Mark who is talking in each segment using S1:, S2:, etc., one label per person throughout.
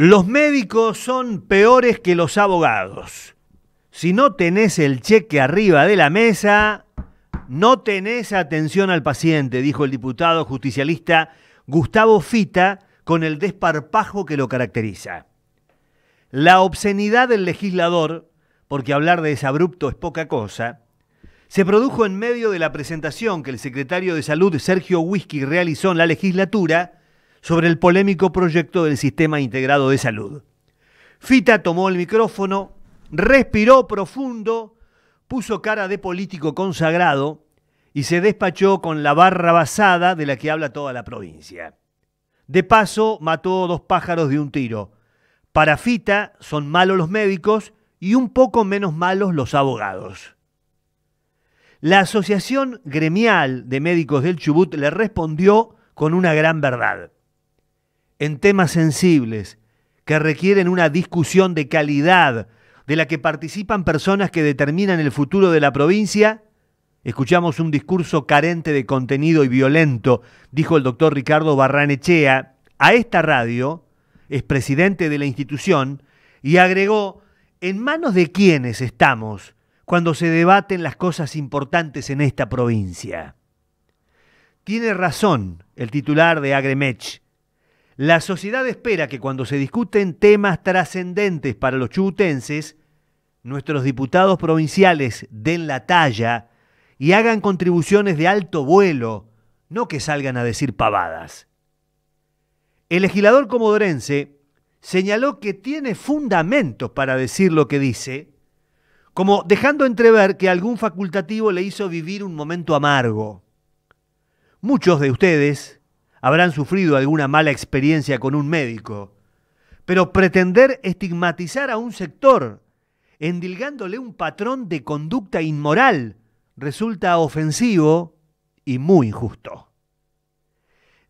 S1: Los médicos son peores que los abogados. Si no tenés el cheque arriba de la mesa, no tenés atención al paciente, dijo el diputado justicialista Gustavo Fita con el desparpajo que lo caracteriza. La obscenidad del legislador, porque hablar de abrupto es poca cosa, se produjo en medio de la presentación que el secretario de Salud Sergio Whisky realizó en la legislatura sobre el polémico proyecto del Sistema Integrado de Salud. Fita tomó el micrófono, respiró profundo, puso cara de político consagrado y se despachó con la barra basada de la que habla toda la provincia. De paso, mató dos pájaros de un tiro. Para Fita son malos los médicos y un poco menos malos los abogados. La Asociación Gremial de Médicos del Chubut le respondió con una gran verdad en temas sensibles que requieren una discusión de calidad de la que participan personas que determinan el futuro de la provincia, escuchamos un discurso carente de contenido y violento, dijo el doctor Ricardo Barranechea a esta radio, es presidente de la institución, y agregó, ¿en manos de quiénes estamos cuando se debaten las cosas importantes en esta provincia? Tiene razón el titular de Agremech la sociedad espera que cuando se discuten temas trascendentes para los chubutenses, nuestros diputados provinciales den la talla y hagan contribuciones de alto vuelo, no que salgan a decir pavadas. El legislador comodorense señaló que tiene fundamentos para decir lo que dice, como dejando entrever que algún facultativo le hizo vivir un momento amargo. Muchos de ustedes, habrán sufrido alguna mala experiencia con un médico. Pero pretender estigmatizar a un sector, endilgándole un patrón de conducta inmoral, resulta ofensivo y muy injusto.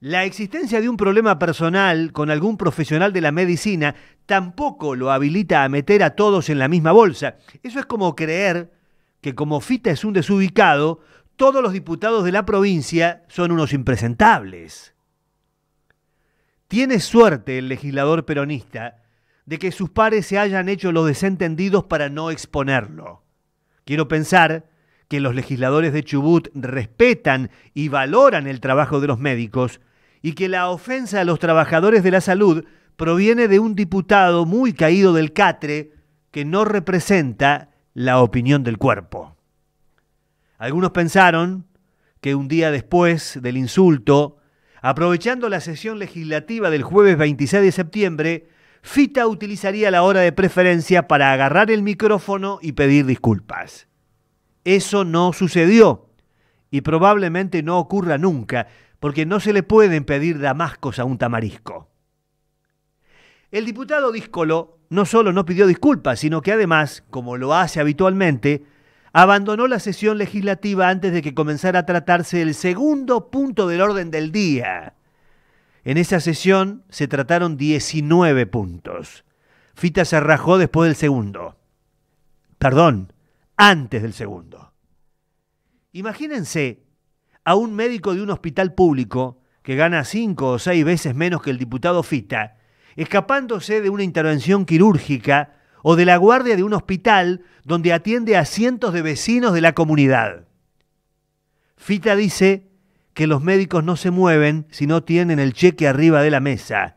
S1: La existencia de un problema personal con algún profesional de la medicina tampoco lo habilita a meter a todos en la misma bolsa. Eso es como creer que como Fita es un desubicado, todos los diputados de la provincia son unos impresentables. Tiene suerte el legislador peronista de que sus pares se hayan hecho los desentendidos para no exponerlo. Quiero pensar que los legisladores de Chubut respetan y valoran el trabajo de los médicos y que la ofensa a los trabajadores de la salud proviene de un diputado muy caído del catre que no representa la opinión del cuerpo. Algunos pensaron que un día después del insulto, Aprovechando la sesión legislativa del jueves 26 de septiembre, Fita utilizaría la hora de preferencia para agarrar el micrófono y pedir disculpas. Eso no sucedió y probablemente no ocurra nunca, porque no se le pueden pedir damascos a un tamarisco. El diputado Díscolo no solo no pidió disculpas, sino que además, como lo hace habitualmente, abandonó la sesión legislativa antes de que comenzara a tratarse el segundo punto del orden del día. En esa sesión se trataron 19 puntos. Fita se rajó después del segundo. Perdón, antes del segundo. Imagínense a un médico de un hospital público que gana cinco o seis veces menos que el diputado Fita, escapándose de una intervención quirúrgica o de la guardia de un hospital donde atiende a cientos de vecinos de la comunidad. Fita dice que los médicos no se mueven si no tienen el cheque arriba de la mesa.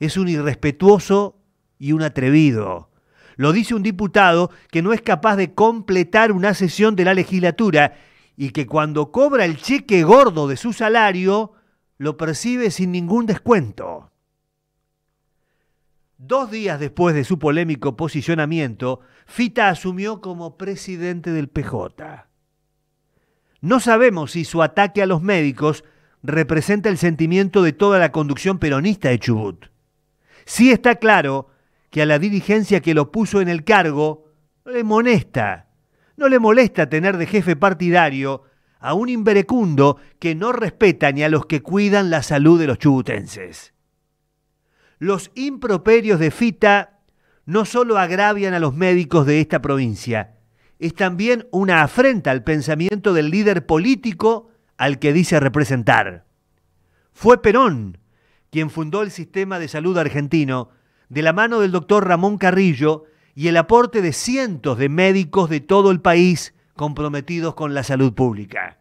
S1: Es un irrespetuoso y un atrevido. Lo dice un diputado que no es capaz de completar una sesión de la legislatura y que cuando cobra el cheque gordo de su salario, lo percibe sin ningún descuento. Dos días después de su polémico posicionamiento, Fita asumió como presidente del PJ. No sabemos si su ataque a los médicos representa el sentimiento de toda la conducción peronista de Chubut. Sí está claro que a la dirigencia que lo puso en el cargo le molesta, no le molesta tener de jefe partidario a un imberecundo que no respeta ni a los que cuidan la salud de los chubutenses los improperios de Fita no solo agravian a los médicos de esta provincia, es también una afrenta al pensamiento del líder político al que dice representar. Fue Perón quien fundó el sistema de salud argentino de la mano del doctor Ramón Carrillo y el aporte de cientos de médicos de todo el país comprometidos con la salud pública.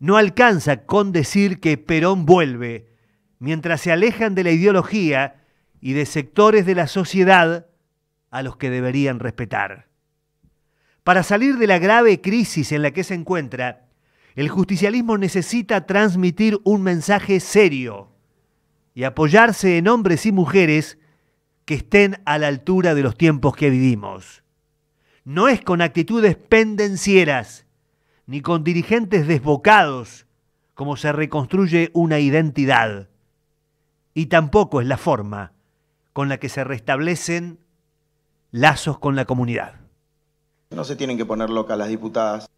S1: No alcanza con decir que Perón vuelve, mientras se alejan de la ideología y de sectores de la sociedad a los que deberían respetar. Para salir de la grave crisis en la que se encuentra, el justicialismo necesita transmitir un mensaje serio y apoyarse en hombres y mujeres que estén a la altura de los tiempos que vivimos. No es con actitudes pendencieras ni con dirigentes desbocados como se reconstruye una identidad y tampoco es la forma con la que se restablecen lazos con la comunidad. No se tienen que poner locas las diputadas.